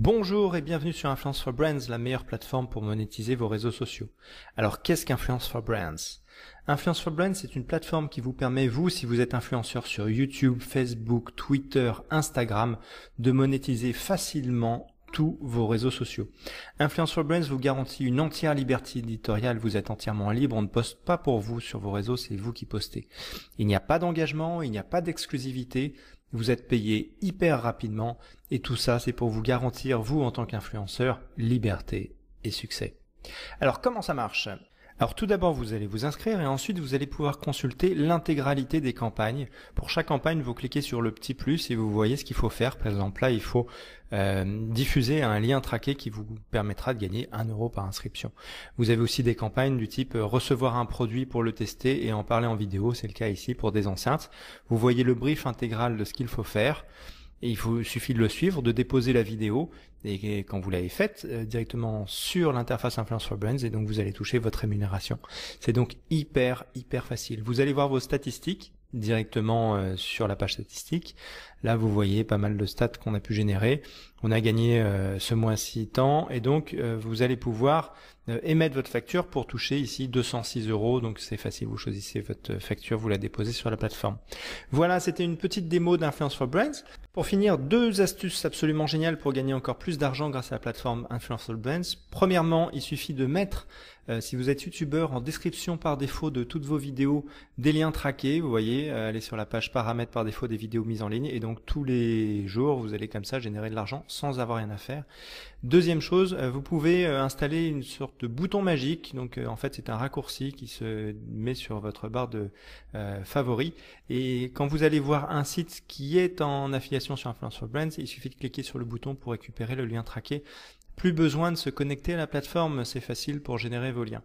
Bonjour et bienvenue sur Influence for Brands, la meilleure plateforme pour monétiser vos réseaux sociaux. Alors qu'est-ce qu'Influence for Brands Influence for Brands, c'est une plateforme qui vous permet, vous, si vous êtes influenceur sur YouTube, Facebook, Twitter, Instagram, de monétiser facilement tous vos réseaux sociaux. Influence for Brands vous garantit une entière liberté éditoriale, vous êtes entièrement libre, on ne poste pas pour vous sur vos réseaux, c'est vous qui postez. Il n'y a pas d'engagement, il n'y a pas d'exclusivité, vous êtes payé hyper rapidement et tout ça, c'est pour vous garantir, vous en tant qu'influenceur, liberté et succès. Alors comment ça marche alors tout d'abord, vous allez vous inscrire et ensuite vous allez pouvoir consulter l'intégralité des campagnes. Pour chaque campagne, vous cliquez sur le petit plus et vous voyez ce qu'il faut faire. Par exemple, là, il faut euh, diffuser un lien traqué qui vous permettra de gagner 1 euro par inscription. Vous avez aussi des campagnes du type euh, recevoir un produit pour le tester et en parler en vidéo. C'est le cas ici pour des enceintes. Vous voyez le brief intégral de ce qu'il faut faire il vous suffit de le suivre, de déposer la vidéo et, quand vous l'avez faite euh, directement sur l'interface Influence for Brands et donc vous allez toucher votre rémunération. C'est donc hyper hyper facile. Vous allez voir vos statistiques directement euh, sur la page statistique. Là, vous voyez pas mal de stats qu'on a pu générer. On a gagné euh, ce mois-ci tant et donc vous allez pouvoir émettre votre facture pour toucher ici 206 euros. Donc c'est facile, vous choisissez votre facture, vous la déposez sur la plateforme. Voilà, c'était une petite démo d'Influence for Brands. Pour finir, deux astuces absolument géniales pour gagner encore plus d'argent grâce à la plateforme Influencer Brands. Premièrement, il suffit de mettre, euh, si vous êtes youtubeur, en description par défaut de toutes vos vidéos, des liens traqués. Vous voyez, aller euh, allez sur la page paramètres par défaut des vidéos mises en ligne. Et donc tous les jours, vous allez comme ça générer de l'argent sans avoir rien à faire. Deuxième chose, euh, vous pouvez installer une sorte de bouton magique. Donc en fait, c'est un raccourci qui se met sur votre barre de favoris. Et quand vous allez voir un site qui est en affiliation, sur sur for Brands, il suffit de cliquer sur le bouton pour récupérer le lien traqué plus besoin de se connecter à la plateforme, c'est facile pour générer vos liens.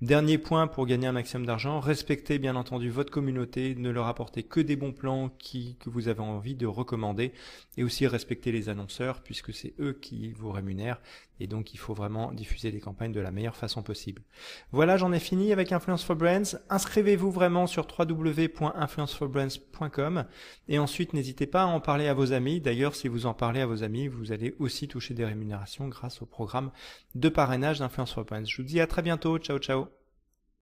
Dernier point pour gagner un maximum d'argent, respectez bien entendu votre communauté, ne leur apportez que des bons plans qui, que vous avez envie de recommander et aussi respectez les annonceurs puisque c'est eux qui vous rémunèrent et donc il faut vraiment diffuser les campagnes de la meilleure façon possible. Voilà, j'en ai fini avec Influence for Brands. Inscrivez-vous vraiment sur www.influenceforbrands.com et ensuite n'hésitez pas à en parler à vos amis. D'ailleurs, si vous en parlez à vos amis, vous allez aussi toucher des rémunérations grâce au programme de parrainage d'Influence Je vous dis à très bientôt. Ciao, ciao.